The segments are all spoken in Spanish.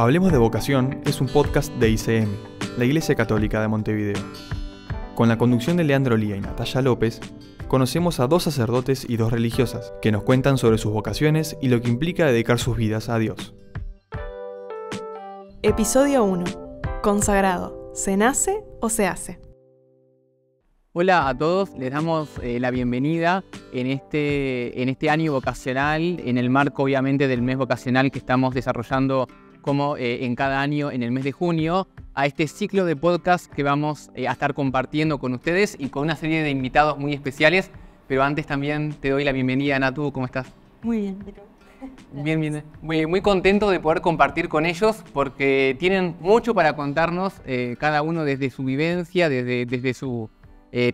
Hablemos de Vocación es un podcast de ICM, la Iglesia Católica de Montevideo. Con la conducción de Leandro Lía y Natalia López, conocemos a dos sacerdotes y dos religiosas que nos cuentan sobre sus vocaciones y lo que implica dedicar sus vidas a Dios. Episodio 1. Consagrado. ¿Se nace o se hace? Hola a todos, les damos eh, la bienvenida en este, en este año vocacional, en el marco obviamente del mes vocacional que estamos desarrollando como eh, en cada año en el mes de junio a este ciclo de podcast que vamos eh, a estar compartiendo con ustedes y con una serie de invitados muy especiales. Pero antes también te doy la bienvenida, Natu, ¿cómo estás? Muy bien, Bien, bien. Eh. Muy, muy, contento de poder compartir con ellos porque tienen mucho para contarnos, cada uno desde su vivencia, desde, desde su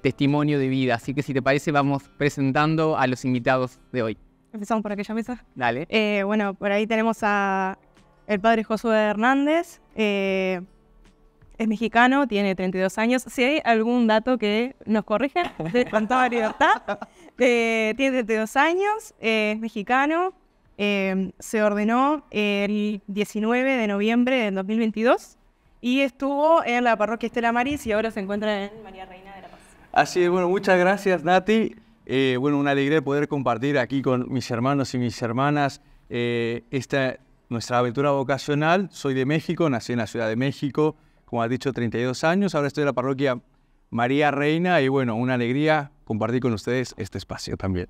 testimonio de vida. Así que si te parece, vamos presentando a los invitados de hoy. Empezamos por aquella mesa. Dale. bueno, por ahí tenemos a el padre Josué Hernández eh, es mexicano, tiene 32 años. Si hay algún dato que nos corrige, de libertad, eh, tiene 32 años, eh, es mexicano, se ordenó el 19 de noviembre del 2022 y estuvo en la parroquia Estela Maris y ahora se encuentra en María Reina de la Paz. Así es, bueno, muchas gracias Nati. bueno, una alegría poder compartir aquí con mis hermanos y mis hermanas esta nuestra aventura vocacional. Soy de México, nací en la Ciudad de México, como has dicho, 32 años. Ahora estoy en la parroquia María Reina y bueno, una alegría compartir con ustedes este espacio también.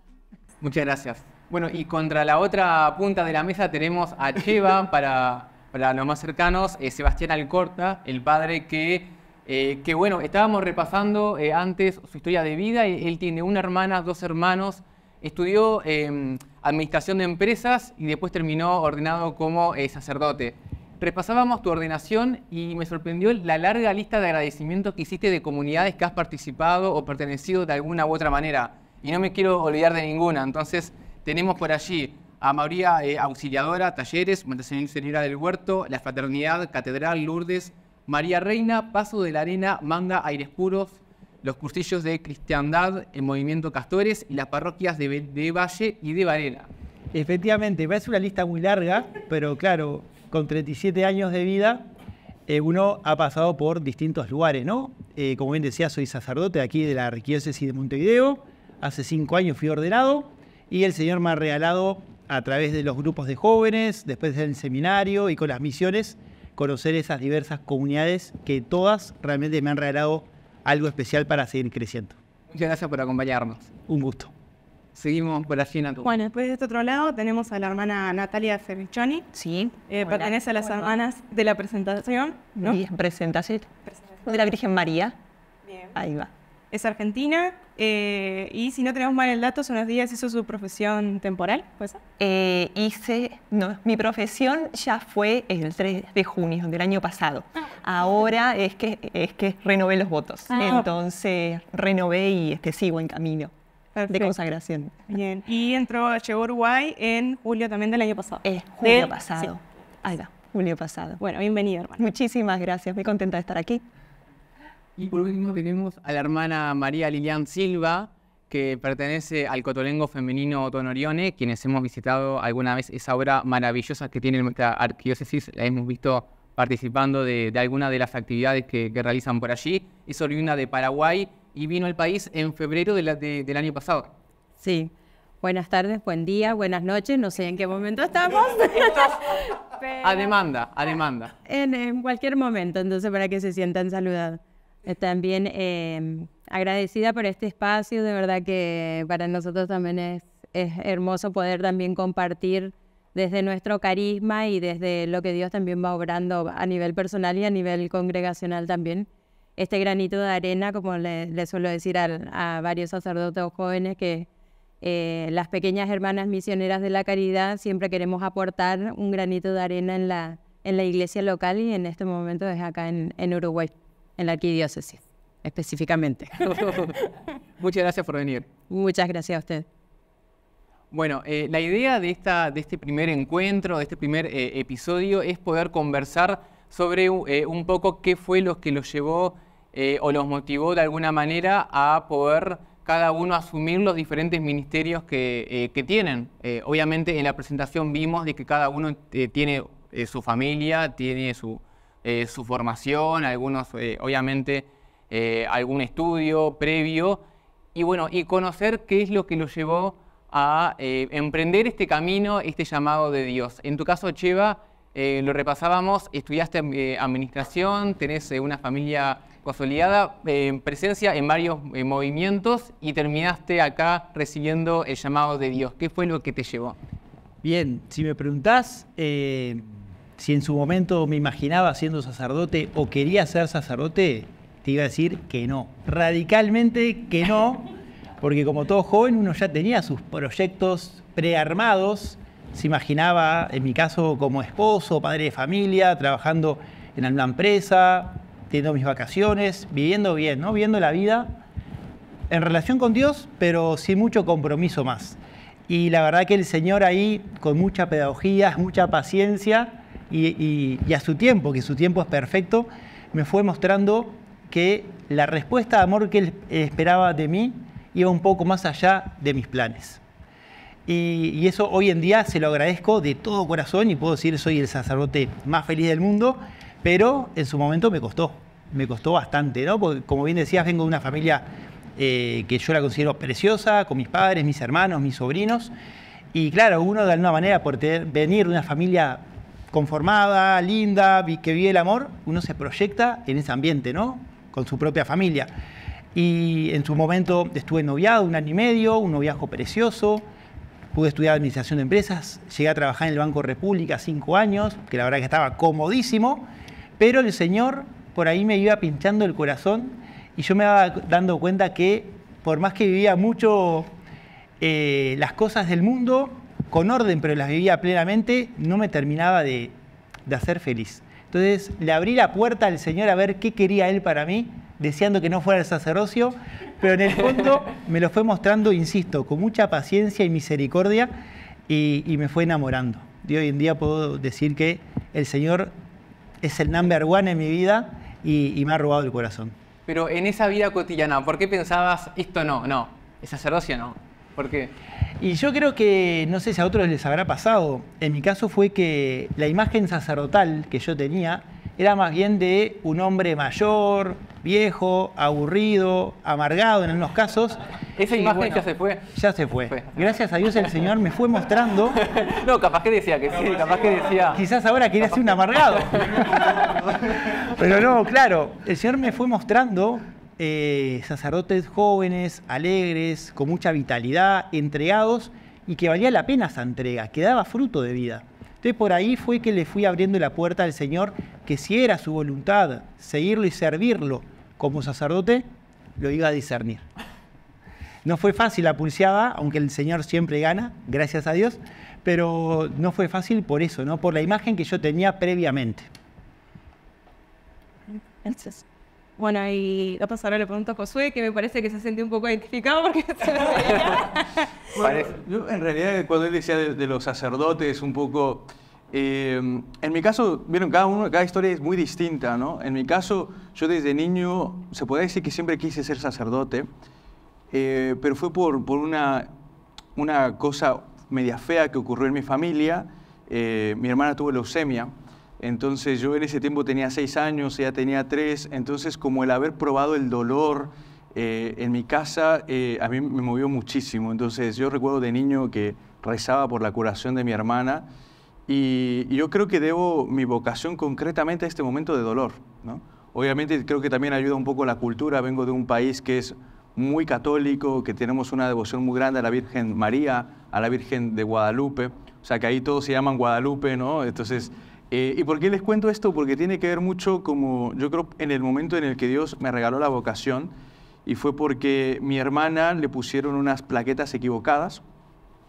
Muchas gracias. Bueno, y contra la otra punta de la mesa tenemos a Cheva para, para los más cercanos, eh, Sebastián Alcorta, el padre que, eh, que bueno, estábamos repasando eh, antes su historia de vida. y Él tiene una hermana, dos hermanos estudió em, administración de empresas y después terminó ordenado como eh, sacerdote. Repasábamos tu ordenación y me sorprendió la larga lista de agradecimientos que hiciste de comunidades que has participado o pertenecido de alguna u otra manera. Y no me quiero olvidar de ninguna. Entonces, tenemos por allí a María eh, Auxiliadora, Talleres, y Señora del Huerto, La Fraternidad, Catedral, Lourdes, María Reina, Paso de la Arena, Manga, Aires Puros, los cursillos de Cristiandad, el Movimiento Castores y las parroquias de, Valle y de Varela. Efectivamente, parece una lista muy larga, pero claro, con 37 años de vida, eh, uno ha pasado por distintos lugares, ¿no? Eh, como bien decía, soy sacerdote aquí de la Arquidiócesis de Montevideo. Hace cinco años fui ordenado y el Señor me ha regalado a través de los grupos de jóvenes, después del seminario y con las misiones, conocer esas diversas comunidades que todas realmente me han regalado algo especial para seguir creciendo. Muchas gracias por acompañarnos. Un gusto. Seguimos por la China. Bueno, después de este otro lado tenemos a la hermana Natalia Cerrichoni. Sí. Eh, pertenece a las hermanas de la presentación, ¿no? De la Virgen María. Bien. Ahí va. Es argentina, eh, y si no tenemos mal el dato, hace unos días hizo su profesión temporal, pues hice, no, mi profesión ya fue el 3 de junio del año pasado. Ah. Ahora es que, es que renové los votos. Ah. Entonces renové y este, sigo en camino. de consagración. Bien. Y entró, llegó a Uruguay en julio también del año pasado. Es julio pasado. Ahí va, julio pasado. Bueno, bienvenido, hermano. Muchísimas gracias. Muy contenta de estar aquí. Y por último tenemos a la hermana María Lilian Silva, que pertenece al Cotolengo Femenino Tonorione, quienes hemos visitado alguna vez esa obra maravillosa que tiene nuestra arquidiócesis, la hemos visto participando de, algunas de las actividades que, realizan por allí. Es oriunda de Paraguay y vino al país en febrero del año pasado. Sí. Buenas tardes, buen día, buenas noches, no sé en qué momento estamos. a demanda, a demanda. en cualquier momento, entonces para que se sientan saludados. Eh, también em, agradecida por este espacio, de verdad que para nosotros también es, hermoso poder también compartir desde nuestro carisma y desde lo que Dios también va obrando a nivel personal y a nivel congregacional también. Este granito de arena, como le, suelo decir a, varios sacerdotes jóvenes, que eh, las pequeñas hermanas misioneras de la caridad siempre queremos aportar un granito de arena en la, en la iglesia local y en este momento es acá en Uruguay en la arquidiócesis, específicamente. Muchas gracias por venir. Muchas gracias a usted. Bueno, eh, la idea de, esta, de este primer encuentro, de este primer eh, episodio, es poder conversar sobre eh, un poco qué fue lo que los llevó o los motivó de alguna manera a poder cada uno asumir los diferentes ministerios que, que tienen. obviamente en la presentación vimos de que cada uno tiene su familia, tiene su, eh, su formación, algunos, eh, obviamente, eh, algún estudio previo, y bueno, y conocer qué es lo que lo llevó a emprender este camino, este llamado de Dios. En tu caso, Cheva, lo repasábamos, estudiaste administración, tenés una familia consolidada, presencia en varios movimientos y terminaste acá recibiendo el llamado de Dios. ¿Qué fue lo que te llevó? Bien, si me preguntás, si en su momento me imaginaba siendo sacerdote o quería ser sacerdote, te iba a decir que no. Radicalmente que no, porque como todo joven uno ya tenía sus proyectos prearmados, se imaginaba, en mi caso, como esposo, padre de familia, trabajando en alguna empresa, teniendo mis vacaciones, viviendo bien, ¿no? Viviendo la vida en relación con Dios, pero sin mucho compromiso más. Y la verdad que el Señor ahí, con mucha pedagogía, mucha paciencia, y, a su tiempo, que su tiempo es perfecto, me fue mostrando que la respuesta de amor que él esperaba de mí iba un poco más allá de mis planes. Y, eso hoy en día se lo agradezco de todo corazón y puedo decir soy el sacerdote más feliz del mundo, pero en su momento me costó, me costó bastante, ¿no? Porque como bien decías, vengo de una familia eh, que yo la considero preciosa, con mis padres, mis hermanos, mis sobrinos, y claro, uno de alguna manera por venir de una familia conformada, linda, que vive el amor, uno se proyecta en ese ambiente, ¿no? Con su propia familia. Y en su momento estuve noviado un año y medio, un noviazgo precioso. Pude estudiar administración de empresas, llegué a trabajar en el Banco República cinco años, que la verdad que estaba comodísimo, pero el Señor por ahí me iba pinchando el corazón y yo me iba dando cuenta que por más que vivía mucho eh, las cosas del mundo, con orden, pero las vivía plenamente, no me terminaba de, hacer feliz. Entonces le abrí la puerta al Señor a ver qué quería Él para mí, deseando que no fuera el sacerdocio, pero en el fondo me lo fue mostrando, insisto, con mucha paciencia y misericordia y, me fue enamorando. De hoy en día puedo decir que el Señor es el number one en mi vida y, y, me ha robado el corazón. Pero en esa vida cotidiana, ¿por qué pensabas esto no, no, es sacerdocio no? ¿Por qué? Y yo creo que, no sé si a otros les habrá pasado, en mi caso fue que la imagen sacerdotal que yo tenía era más bien de un hombre mayor, viejo, aburrido, amargado en algunos casos. Esa imagen ya se fue. Ya se fue. Gracias a Dios el Señor me fue mostrando. No, capaz que decía que sí, capaz que decía. Quizás ahora quería ser un amargado. Pero no, claro, el Señor me fue mostrando eh, sacerdotes jóvenes, alegres, con mucha vitalidad, entregados y que valía la pena esa entrega, que daba fruto de vida. Entonces por ahí fue que le fui abriendo la puerta al Señor, que si era su voluntad seguirlo y servirlo como sacerdote, lo iba a discernir. No fue fácil la pulseada, aunque el Señor siempre gana, gracias a Dios, pero no fue fácil por eso, ¿no? por la imagen que yo tenía previamente. Bueno, y la ahora le pregunto a Josué, que me parece que se siente un poco identificado porque se yo en realidad cuando él decía de, los sacerdotes, un poco... Eh, en mi caso, vieron, cada uno, cada historia es muy distinta, ¿no? En mi caso, yo desde niño, se puede decir que siempre quise ser sacerdote, eh, pero fue por, por una, una cosa media fea que ocurrió en mi familia. Eh, mi hermana tuvo leucemia, entonces yo en ese tiempo tenía seis años, ella tenía tres, entonces como el haber probado el dolor eh, en mi casa eh, a mí me movió muchísimo. Entonces yo recuerdo de niño que rezaba por la curación de mi hermana y, yo creo que debo mi vocación concretamente a este momento de dolor. ¿no? Obviamente creo que también ayuda un poco la cultura, vengo de un país que es muy católico, que tenemos una devoción muy grande a la Virgen María, a la Virgen de Guadalupe, o sea que ahí todos se llaman Guadalupe, ¿no? Entonces eh, ¿Y por qué les cuento esto? Porque tiene que ver mucho como yo creo en el momento en el que Dios me regaló la vocación y fue porque mi hermana le pusieron unas plaquetas equivocadas,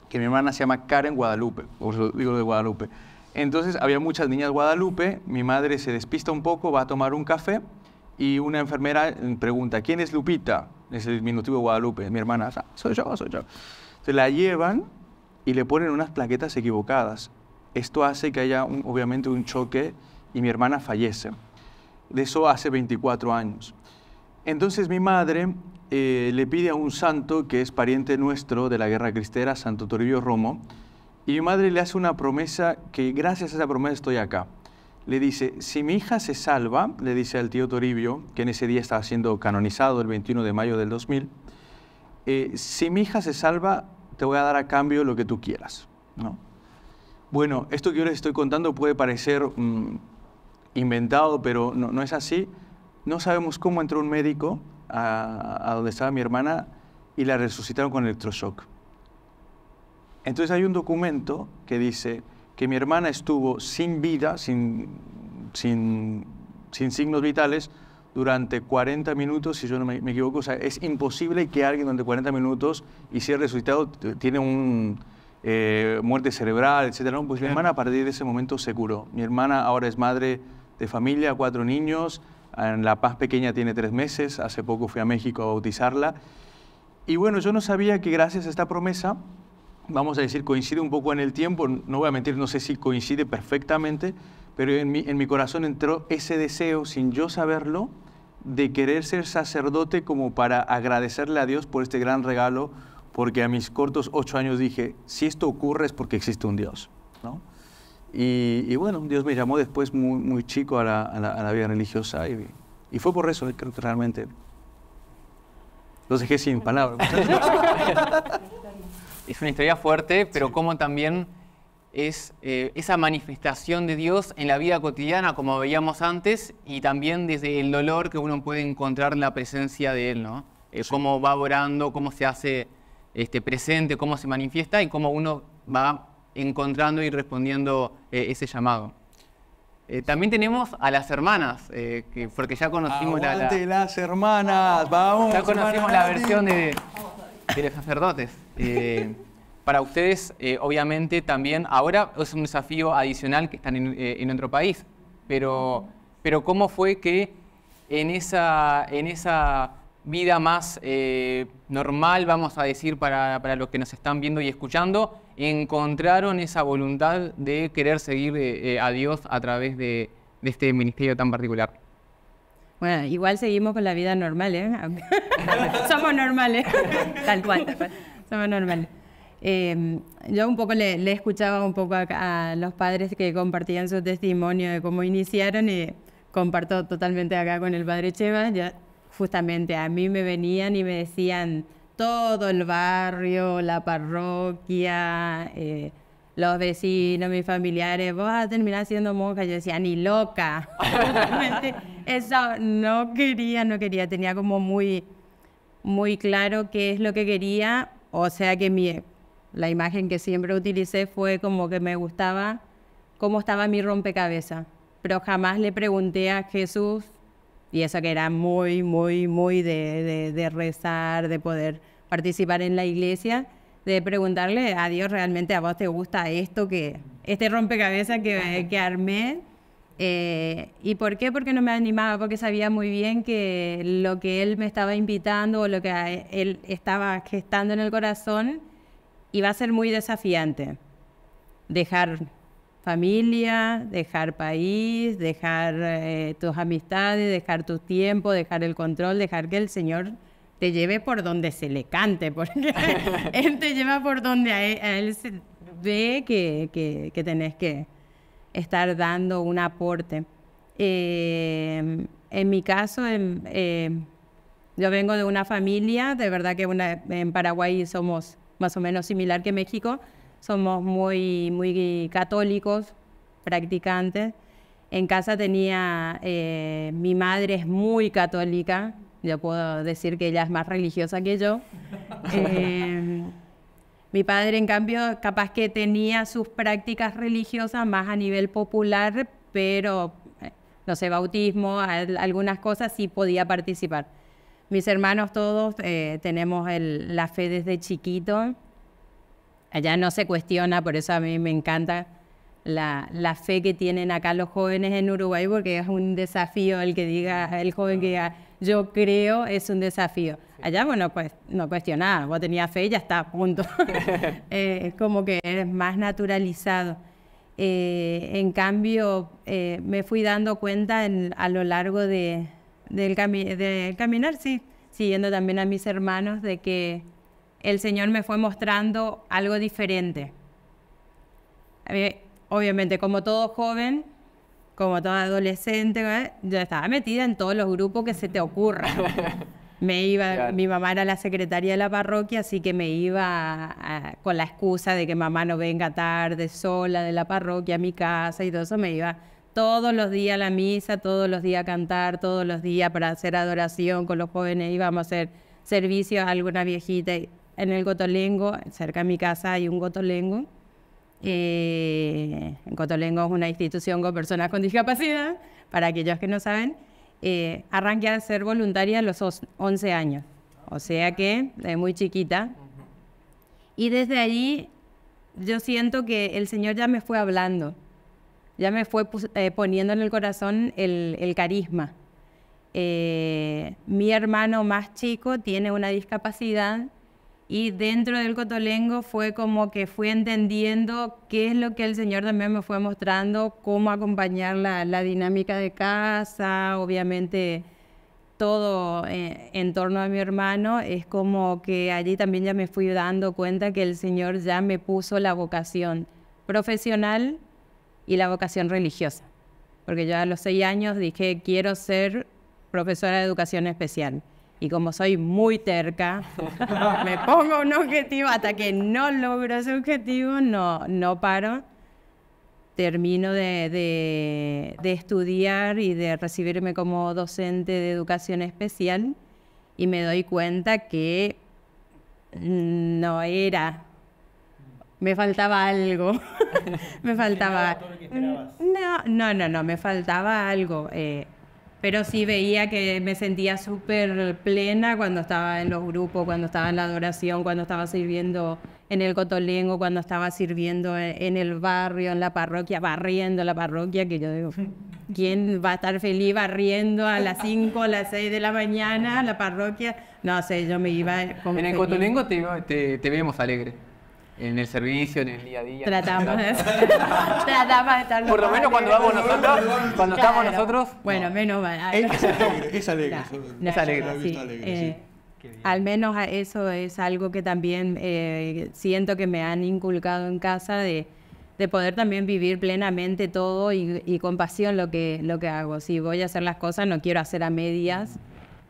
que mi hermana se llama Karen Guadalupe, o digo de Guadalupe. Entonces había muchas niñas Guadalupe, mi madre se despista un poco, va a tomar un café y una enfermera pregunta, ¿quién es Lupita? Es el diminutivo de Guadalupe, mi hermana, ah, soy yo, soy yo. Se la llevan y le ponen unas plaquetas equivocadas. Esto hace que haya obviamente un choque y mi hermana fallece. De eso hace 24 años. Entonces mi madre eh, le pide a un santo que es pariente nuestro de la guerra cristera, Santo Toribio Romo, y mi madre le hace una promesa que gracias a esa promesa estoy acá. Le dice, si mi hija se salva, le dice al tío Toribio, que en ese día estaba siendo canonizado el 21 de mayo del 2000, eh, si mi hija se salva, te voy a dar a cambio lo que tú quieras. ¿no? bueno, esto que yo les estoy contando puede parecer mm, inventado, pero no, es así. No sabemos cómo entró un médico a, donde estaba mi hermana y la resucitaron con electroshock. Entonces hay un documento que dice que mi hermana estuvo sin vida, sin, sin, signos vitales, durante 40 minutos, si yo no me, equivoco. O sea, es imposible que alguien durante 40 minutos y el resucitado tiene un, eh, muerte cerebral, etcétera. pues mi hermana a partir de ese momento se curó. Mi hermana ahora es madre de familia, cuatro niños. En La Paz pequeña tiene tres meses. Hace poco fui a México a bautizarla. Y bueno, yo no sabía que gracias a esta promesa, vamos a decir, coincide un poco en el tiempo. No voy a mentir, no sé si coincide perfectamente, pero en mi corazón entró ese deseo, sin yo saberlo, de querer ser sacerdote como para agradecerle a Dios por este gran regalo porque a mis cortos ocho años dije, si esto ocurre es porque existe un Dios. ¿no? Y, y, bueno, Dios me llamó después muy, muy chico a la, a la, vida religiosa y, y, fue por eso, eh, creo que realmente los dejé sin palabras. es una historia fuerte, pero como también es eh, esa manifestación de Dios en la vida cotidiana, como veíamos antes, y también desde el dolor que uno puede encontrar en la presencia de Él, ¿no? es eh, Cómo va orando, cómo se hace este, presente, cómo se manifiesta y cómo uno va encontrando y respondiendo eh, ese llamado. Eh, también tenemos a las hermanas, eh, porque ya conocimos la, las hermanas! ¡Vamos! Ya conocimos la versión de, los sacerdotes. para ustedes, obviamente, también ahora es un desafío adicional que están en, en otro país, pero, pero ¿cómo fue que en esa, en esa vida más eh, normal, vamos a decir, para, para, los que nos están viendo y escuchando, encontraron esa voluntad de querer seguir eh, eh, a Dios a través de, de, este ministerio tan particular. Bueno, igual seguimos con la vida normal, ¿eh? Somos normales, tal cual, Somos normales. Em, yo un poco le, le escuchaba un poco a, los padres que compartían su testimonio de cómo iniciaron y comparto totalmente acá con el padre Cheva. Ya justamente a mí me venían y me decían todo el barrio, la parroquia, eh, los vecinos, mis familiares, vos vas a terminar siendo monja. Yo decía, ni loca. eso no quería, no quería. Tenía como muy, muy claro qué es lo que quería. O sea que mi, la imagen que siempre utilicé fue como que me gustaba cómo estaba mi rompecabezas. Pero jamás le pregunté a Jesús y eso que era muy, muy, muy de, rezar, de poder participar en la iglesia, de preguntarle a Dios realmente a vos te gusta esto que, este rompecabezas que, armé. Eh, ¿Y por qué? Porque no me animaba, porque sabía muy bien que lo que él me estaba invitando o lo que él estaba gestando en el corazón iba a ser muy desafiante. Dejar familia, dejar país, dejar eh, tus amistades, dejar tu tiempo, dejar el control, dejar que el Señor te lleve por donde se le cante, porque Él te lleva por donde e, a él, se ve que, que, que, tenés que estar dando un aporte. Em, en mi caso, em, em, yo vengo de una familia, de verdad que en Paraguay somos más o menos similar que México, somos muy, muy católicos, practicantes. En casa tenía, eh, mi madre es muy católica, yo puedo decir que ella es más religiosa que yo. Eh, mi padre, en cambio, capaz que tenía sus prácticas religiosas más a nivel popular, pero, eh, no sé, bautismo, algunas cosas sí podía participar. Mis hermanos todos tenemos la fe desde chiquito Allá no se cuestiona, por eso a mí me encanta la, fe que tienen acá los jóvenes en Uruguay, porque es un desafío el que diga, el joven que diga, yo creo, es un desafío. Allá, bueno, pues no cuestionaba, vos tenías fe y ya está, punto. es eh, como que es más naturalizado. Eh, en cambio, eh, me fui dando cuenta a lo largo del, caminar, sí, siguiendo también a mis hermanos, de que el Señor me fue mostrando algo diferente. Eh, obviamente, como todo joven, como todo adolescente, ¿eh? yo estaba metida en todos los grupos que se te ocurra. Me iba, mi mamá era la secretaria de la parroquia, así que me iba con la excusa de que mamá no venga tarde, sola de la parroquia a mi casa y todo eso, me iba todos los días a la misa, todos los días a cantar, todos los días para hacer adoración con los jóvenes, íbamos a hacer servicios a alguna viejita. Y en el Gotolengo, cerca de mi casa hay un Gotolengo. en eh, Gotolengo es una institución con personas con discapacidad, para aquellos que no saben. Eh, arranqué a ser voluntaria a los 11 años, o sea que es muy chiquita. Y desde allí yo siento que el Señor ya me fue hablando, ya me fue eh, poniendo en el corazón el, el carisma. mi hermano más chico tiene una discapacidad y dentro del cotolengo fue como que fui entendiendo qué es lo que el Señor también me fue mostrando, cómo acompañar la, dinámica de casa, obviamente todo eh, en torno a mi hermano, es como que allí también ya me fui dando cuenta que el Señor ya me puso la vocación profesional y la vocación religiosa. Porque yo a los seis años dije, quiero ser profesora de educación especial. Y como soy muy terca, me pongo un objetivo hasta que no logro ese objetivo, no, no paro. Termino de, de, de estudiar y de recibirme como docente de educación especial y me doy cuenta que no era. Me faltaba algo. me faltaba. Mm, no, no, no, no, me faltaba algo. Eh, pero sí veía que me sentía súper plena cuando estaba en los grupos, cuando estaba en la adoración, cuando estaba sirviendo en el cotolengo, cuando estaba sirviendo en el barrio, en la parroquia, barriendo la parroquia, que yo digo, ¿quién va a estar feliz barriendo a las 5, a las 6 de la mañana la parroquia? No sé, yo me iba... en el cotolengo te, te vemos alegre en el servicio, en el día a día. Tratamos de, tratamos de estar Por lo menos cuando vamos nosotros, cuando estamos nosotros. Bueno, menos mal. Es alegre, es alegre. es alegre. Eh, al menos eso es algo que también eh, siento que me han inculcado en casa de, poder también vivir plenamente todo y, con pasión lo que, lo que hago. Si voy a hacer las cosas, no quiero hacer a medias,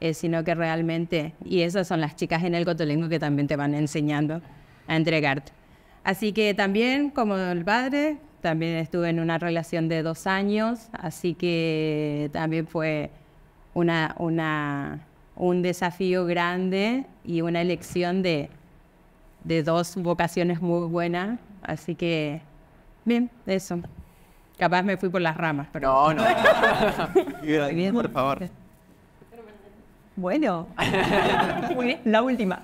eh, sino que realmente, y esas son las chicas en el cotolengo que también te van enseñando, a entregarte. Así que también, como el padre, también estuve en una relación de dos años, así que también fue una, una, un desafío grande y una elección de, dos vocaciones muy buenas. Así que, bien, eso. Capaz me fui por las ramas, pero... No, no. por favor. Bueno, la última.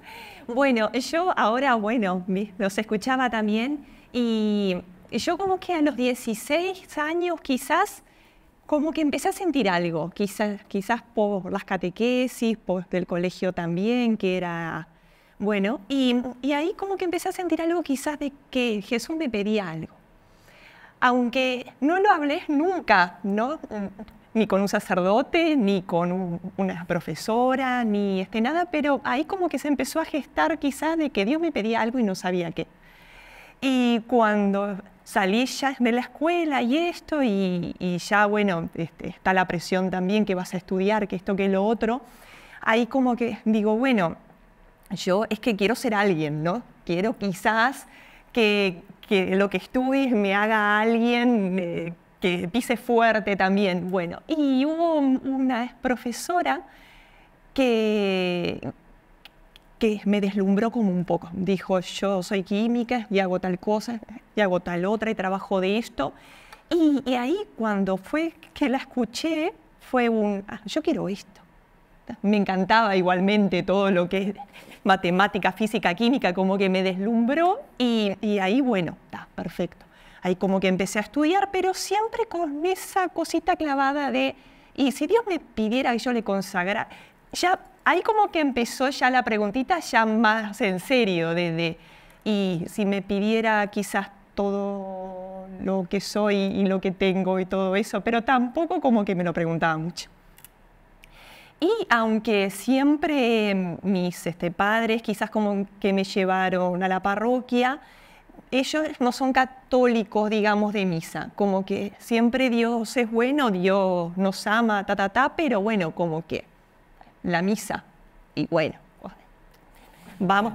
Bueno, yo ahora, bueno, los escuchaba también y yo como que a los 16 años quizás, como que empecé a sentir algo, quizás, quizás por las catequesis, por el colegio también, que era, bueno, y, ahí como que empecé a sentir algo quizás de que Jesús me pedía algo aunque no lo hablé nunca, ¿no? ni con un sacerdote, ni con una profesora, ni este nada, pero ahí como que se empezó a gestar quizás de que Dios me pedía algo y no sabía qué. Y cuando salí ya de la escuela y esto, y, ya bueno, este, está la presión también que vas a estudiar, que esto, que lo otro, ahí como que digo, bueno, yo es que quiero ser alguien, ¿no? Quiero quizás que, lo que estudies me haga alguien. Eh, que pise fuerte también. Bueno, y hubo una profesora que, que me deslumbró como un poco. Dijo, yo soy química y hago tal cosa y hago tal otra y trabajo de esto. Y, ahí cuando fue que la escuché, fue un, ah, yo quiero esto. Me encantaba igualmente todo lo que es matemática, física, química, como que me deslumbró y, y ahí, bueno, está perfecto ahí como que empecé a estudiar, pero siempre con esa cosita clavada de, y si Dios me pidiera que yo le consagrara, ya ahí como que empezó ya la preguntita ya más en serio, desde, y si me pidiera quizás todo lo que soy y lo que tengo y todo eso, pero tampoco como que me lo preguntaba mucho. Y aunque siempre mis este, padres quizás como que me llevaron a la parroquia, ellos no son católicos, digamos, de misa, como que siempre Dios es bueno, Dios nos ama, ta, ta, ta, pero bueno, como que la misa, y bueno, vamos,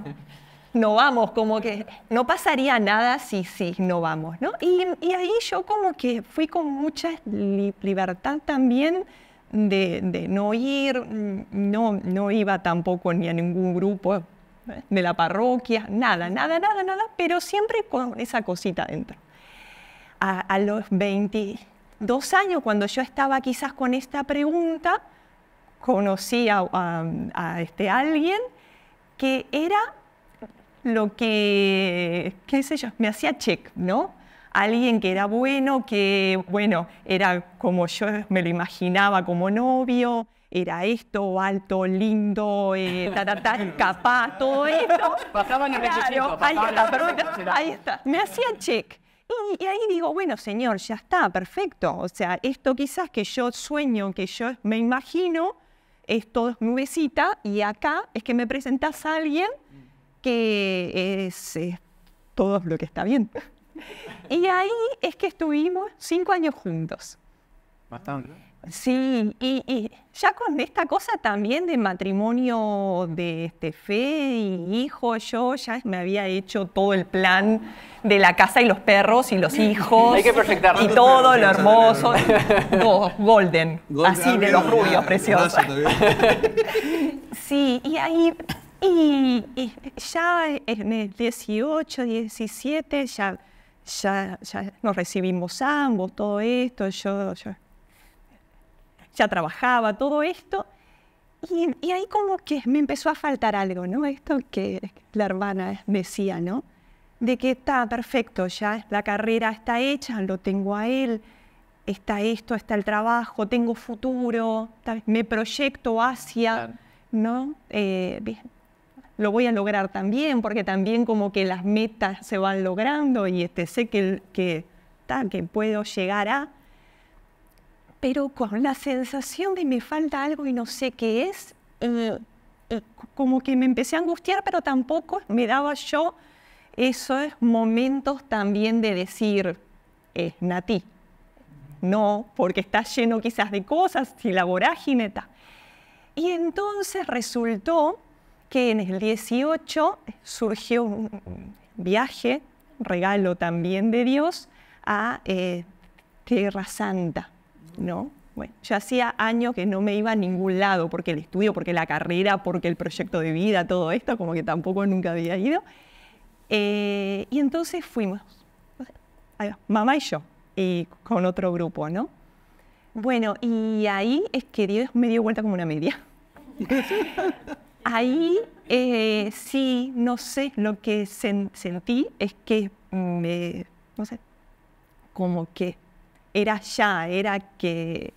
no vamos, como que no pasaría nada si, si no vamos, ¿no? Y, ahí yo como que fui con mucha libertad también de, de, no ir, no, no iba tampoco ni a ningún grupo, de la parroquia, nada, nada, nada, nada, pero siempre con esa cosita dentro. A, los 22 años, cuando yo estaba quizás con esta pregunta, conocí a, este alguien que era lo que, qué sé yo, me hacía check, ¿no? Alguien que era bueno, que, bueno, era como yo me lo imaginaba como novio, era esto, alto, lindo, eh, ta, ta, ta, capaz, todo esto. Pasaban el claro, ahí, está, ahí está. Me hacían check. Y, ahí digo, bueno, señor, ya está, perfecto. O sea, esto quizás que yo sueño, que yo me imagino, es todo nubecita y acá es que me presentas a alguien que es, es todo lo que está bien. y ahí es que estuvimos cinco años juntos. Bastante. Sí, y, ya con esta cosa también de matrimonio de este, fe y hijo, yo ya me había hecho todo el plan de la casa y los perros y los hijos. Hay que perfectarlo. Y todo lo hermoso. golden, así de los rubios, preciosos. sí, y ahí y, ya en el 18, 17, ya, ya, ya nos recibimos ambos, todo esto, yo ya trabajaba, todo esto. Y, ahí como que me empezó a faltar algo, ¿no? Esto que la hermana decía, ¿no? De que está perfecto, ya la carrera está hecha, lo tengo a él, está esto, está el trabajo, tengo futuro, me proyecto hacia, ¿no? Eh, lo voy a lograr también, porque también como que las metas se van logrando y este, sé que, que, que puedo llegar a pero con la sensación de me falta algo y no sé qué es, eh, eh, como que me empecé a angustiar, pero tampoco me daba yo esos momentos también de decir, es eh, Nati, no, porque estás lleno quizás de cosas si la vorágine está. Y entonces resultó que en el 18 surgió un viaje, regalo también de Dios, a Tierra Santa. ¿no? Bueno, yo hacía años que no me iba a ningún lado, porque el estudio, porque la carrera, porque el proyecto de vida, todo esto, como que tampoco nunca había ido. Eh, y entonces fuimos, mamá y yo, y con otro grupo, ¿no? Bueno, y ahí es que Dios me dio vuelta como una media. ahí eh, sí, no sé, lo que sentí es que me, no sé, como que era ya, era que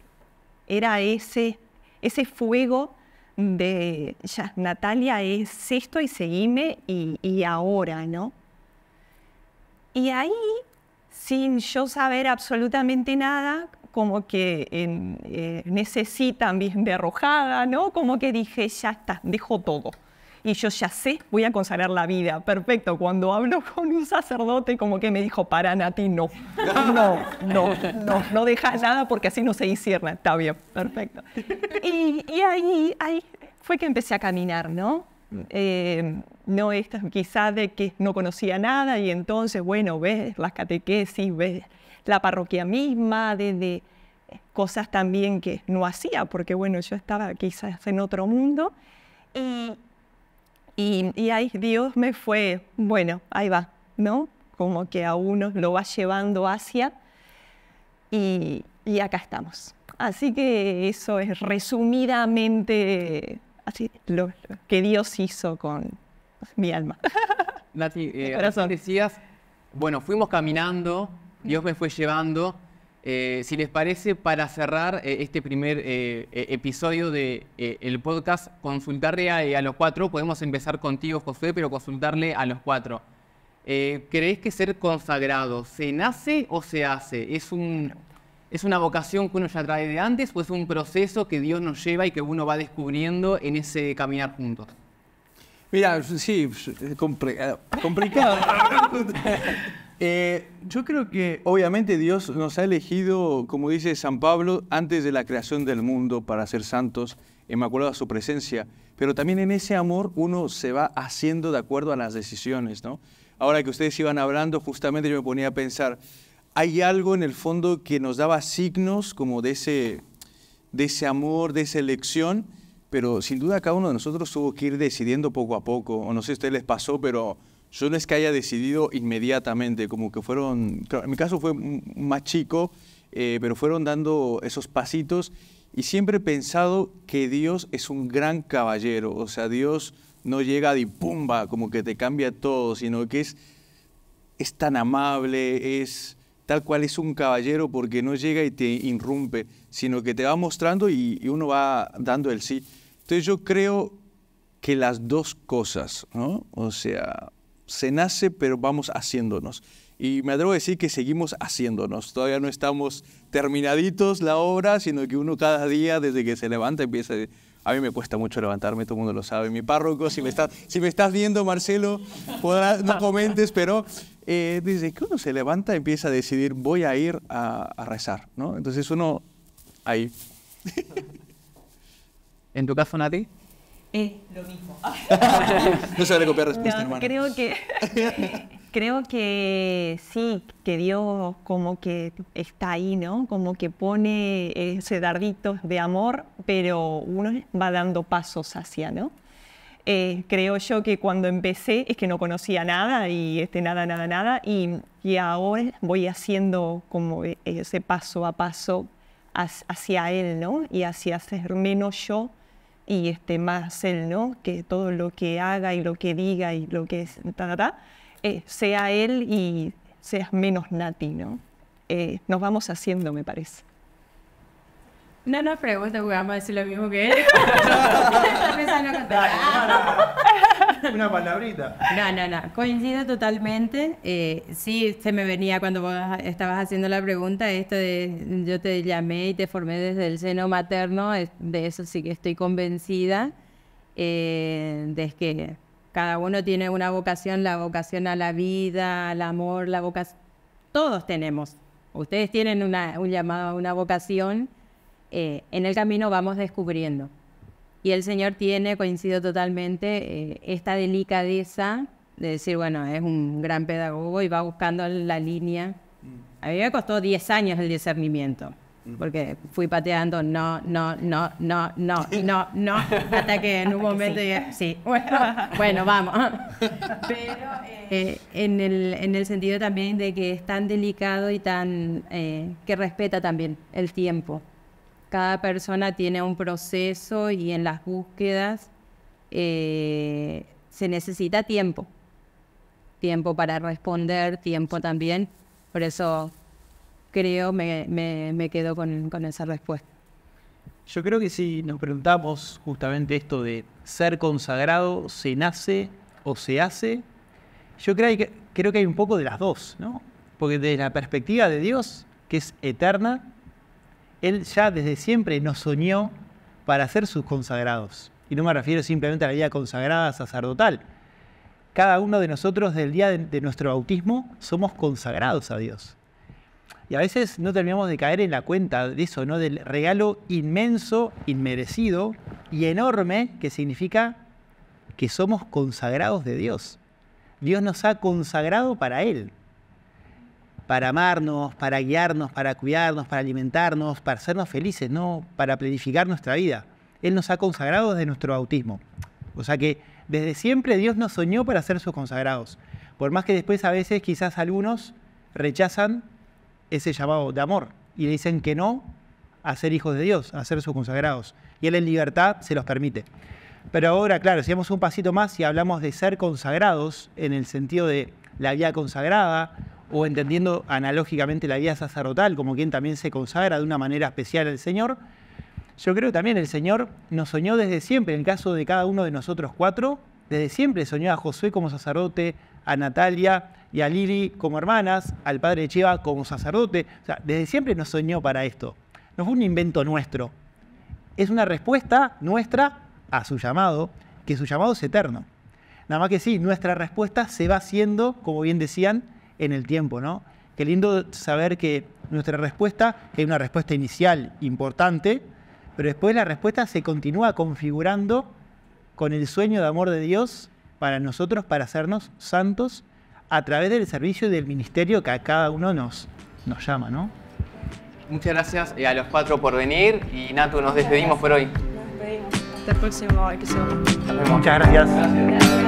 era ese, ese fuego de ya, Natalia es esto y seguime y, y ahora, ¿no? Y ahí, sin yo saber absolutamente nada, como que necesitan bien eh, de arrojada, ¿no? Como que dije, ya está, dejo todo y yo ya sé, voy a consagrar la vida. Perfecto, cuando hablo con un sacerdote como que me dijo, para Nati, no, no, no, no, no dejas nada porque así no se disierna. Está bien, perfecto. Y, ahí, ahí fue que empecé a caminar, ¿no? Eh, no esta, de que no conocía nada y entonces, bueno, ves las catequesis, ves la parroquia misma, desde cosas también que no hacía, porque bueno, yo estaba quizás en otro mundo. Y, y, ahí Dios me fue, bueno, ahí va, ¿no? Como que a uno lo va llevando hacia y, acá estamos. Así que eso es resumidamente así, lo, que Dios hizo con mi alma. Nati, eh, decías, bueno, fuimos caminando, Dios me fue llevando, eh, si les parece, para cerrar eh, este primer eh, e, episodio del de, el podcast, consultarle a, los cuatro, podemos empezar contigo, José, pero consultarle a los cuatro. ¿Crees que ser consagrado se nace o se hace? ¿Es, un, ¿Es una vocación que uno ya trae de antes o es un proceso que Dios nos lleva y que uno va descubriendo en ese caminar juntos? Mira, sí, complicado. Eh, yo creo que obviamente Dios nos ha elegido, como dice San Pablo, antes de la creación del mundo para ser santos, a su presencia, pero también en ese amor uno se va haciendo de acuerdo a las decisiones, ¿no? Ahora que ustedes iban hablando, justamente yo me ponía a pensar, hay algo en el fondo que nos daba signos como de ese, de ese amor, de esa elección, pero sin duda cada uno de nosotros tuvo que ir decidiendo poco a poco, o no sé si a ustedes les pasó, pero yo no es que haya decidido inmediatamente, como que fueron, en mi caso fue más chico, eh, pero fueron dando esos pasitos y siempre he pensado que Dios es un gran caballero, o sea, Dios no llega de pumba, como que te cambia todo, sino que es, es tan amable, es tal cual es un caballero porque no llega y te irrumpe, sino que te va mostrando y, y uno va dando el sí. Entonces yo creo que las dos cosas, ¿no? O sea, se nace, pero vamos haciéndonos. Y me atrevo a decir que seguimos haciéndonos. Todavía no estamos terminaditos la obra, sino que uno cada día, desde que se levanta, empieza... A a mí me cuesta mucho levantarme, todo el mundo lo sabe. Mi párroco, si me, si me estás viendo, Marcelo, no comentes, pero eh, desde que uno se levanta empieza a decidir, voy a ir a, a rezar, ¿no? Entonces uno ahí. ¿En tu caso, Nati? es eh, Lo mismo. no sé copiar respuesta, Creo que, creo que sí, que Dios como que está ahí, ¿no? Como que pone ese dardito de amor, pero uno va dando pasos hacia, ¿no? Eh, creo yo que cuando empecé es que no conocía nada y este, nada, nada, nada, y, y ahora voy haciendo como ese paso a paso hacia Él, ¿no? Y hacia ser menos yo y este, más él, ¿no? Que todo lo que haga y lo que diga y lo que es, ta, ta, ta, eh, sea él y seas menos nati, eh, nos vamos haciendo, me parece. No no preguntes, porque vamos a decir lo mismo que él. Una palabrita. No, no, no. Coincido totalmente. Eh, sí, se me venía cuando vos estabas haciendo la pregunta, esto de yo te llamé y te formé desde el seno materno, de eso sí que estoy convencida, eh, de que cada uno tiene una vocación, la vocación a la vida, al amor, la vocación... Todos tenemos. Ustedes tienen una, un llamado, una vocación. Eh, en el camino vamos descubriendo. Y el Señor tiene, coincido totalmente, eh, esta delicadeza de decir, bueno, es un gran pedagogo y va buscando la línea. Mm. A mí me costó 10 años el discernimiento, mm. porque fui pateando no, no, no, no, no, no, no, hasta que en un momento dije, sí, bueno, vamos. Pero eh, en, el, en el sentido también de que es tan delicado y tan, eh, que respeta también el tiempo cada persona tiene un proceso y en las búsquedas eh, se necesita tiempo. Tiempo para responder, tiempo también. Por eso creo, me, quedo con, con, esa respuesta. Yo creo que si nos preguntamos justamente esto de ser consagrado, ¿se nace o se hace? Yo creo que, creo que hay un poco de las dos, ¿no? Porque desde la perspectiva de Dios, que es eterna, él ya desde siempre nos soñó para ser sus consagrados. Y no me refiero simplemente a la vida consagrada sacerdotal. Cada uno de nosotros del día de, nuestro bautismo somos consagrados a Dios. Y a veces no terminamos de caer en la cuenta de eso, ¿no? Del regalo inmenso, inmerecido y enorme que significa que somos consagrados de Dios. Dios nos ha consagrado para Él para amarnos, para guiarnos, para cuidarnos, para alimentarnos, para hacernos felices, ¿no? para planificar nuestra vida. Él nos ha consagrado desde nuestro bautismo. O sea que desde siempre Dios nos soñó para ser sus consagrados. Por más que después a veces quizás algunos rechazan ese llamado de amor y dicen que no a ser hijos de Dios, a ser sus consagrados. Y Él en libertad se los permite. Pero ahora, claro, si damos un pasito más y hablamos de ser consagrados en el sentido de la vida consagrada o entendiendo analógicamente la vida sacerdotal, como quien también se consagra de una manera especial al Señor, yo creo también el Señor nos soñó desde siempre, en el caso de cada uno de nosotros cuatro, desde siempre soñó a Josué como sacerdote, a Natalia y a Lili como hermanas, al padre Cheva como sacerdote, o sea, desde siempre nos soñó para esto, no fue un invento nuestro, es una respuesta nuestra a su llamado, que su llamado es eterno. Nada más que sí, nuestra respuesta se va haciendo, como bien decían, en el tiempo, ¿no? Qué lindo saber que nuestra respuesta es una respuesta inicial importante, pero después la respuesta se continúa configurando con el sueño de amor de Dios para nosotros, para hacernos santos a través del servicio y del ministerio que a cada uno nos, llama, ¿no? Muchas gracias a los cuatro por venir y Nato, nos despedimos por hoy. Nos despedimos. Hasta el próximo. Muchas gracias.